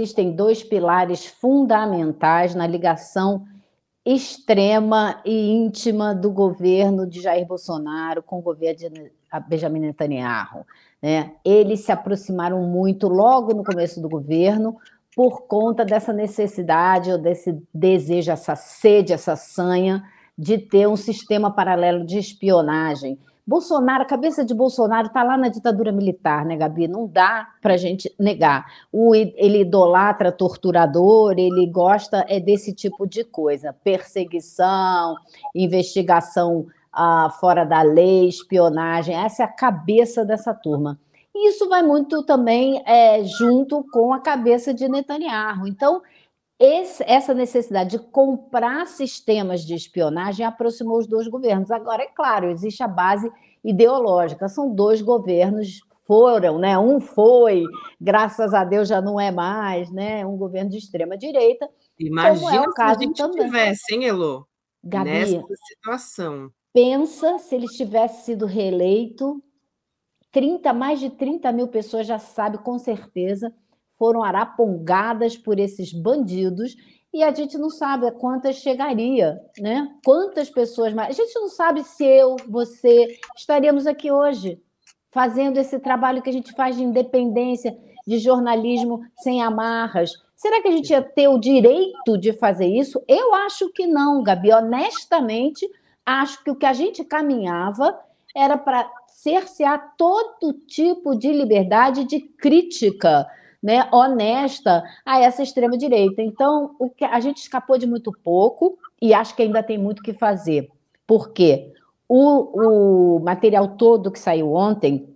existem dois pilares fundamentais na ligação extrema e íntima do governo de Jair Bolsonaro com o governo de Benjamin Netanyahu. Né? Eles se aproximaram muito logo no começo do governo por conta dessa necessidade ou desse desejo, essa sede, essa sanha de ter um sistema paralelo de espionagem Bolsonaro, a cabeça de Bolsonaro está lá na ditadura militar, né, Gabi? Não dá para a gente negar. O, ele idolatra torturador, ele gosta é desse tipo de coisa, perseguição, investigação ah, fora da lei, espionagem. Essa é a cabeça dessa turma. E isso vai muito também é, junto com a cabeça de Netanyahu. Então, esse, essa necessidade de comprar sistemas de espionagem aproximou os dois governos. Agora, é claro, existe a base ideológica. São dois governos foram, né? Um foi, graças a Deus já não é mais, né? Um governo de extrema direita. É Imagina é o caso se a gente também. tivesse, hein, Elô? Gabi, nessa situação. Pensa se ele tivesse sido reeleito, 30, mais de 30 mil pessoas já sabe com certeza foram arapongadas por esses bandidos e a gente não sabe a quantas chegaria, né? Quantas pessoas mais. A gente não sabe se eu, você, estaríamos aqui hoje fazendo esse trabalho que a gente faz de independência, de jornalismo sem amarras. Será que a gente ia ter o direito de fazer isso? Eu acho que não, Gabi. Honestamente, acho que o que a gente caminhava era para cercear todo tipo de liberdade de crítica né, honesta a essa extrema direita. Então, o que a gente escapou de muito pouco e acho que ainda tem muito que fazer. Por quê? O, o material todo que saiu ontem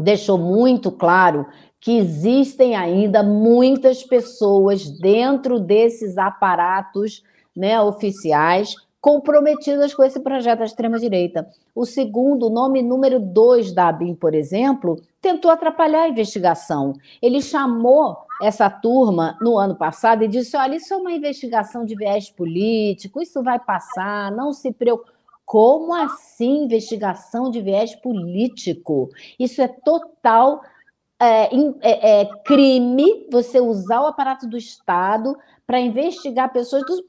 deixou muito claro que existem ainda muitas pessoas dentro desses aparatos né, oficiais comprometidas com esse projeto da extrema-direita. O segundo, o nome número dois da ABIN, por exemplo, tentou atrapalhar a investigação. Ele chamou essa turma no ano passado e disse: olha, isso é uma investigação de viés político, isso vai passar, não se preocupe. Como assim investigação de viés político? Isso é total é, é, é crime você usar o aparato do Estado para investigar pessoas do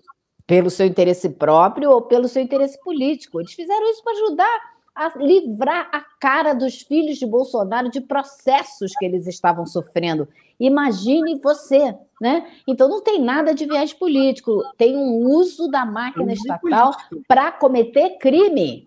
pelo seu interesse próprio ou pelo seu interesse político. Eles fizeram isso para ajudar a livrar a cara dos filhos de Bolsonaro de processos que eles estavam sofrendo. Imagine você, né? Então não tem nada de viés político, tem um uso da máquina estatal para cometer crime.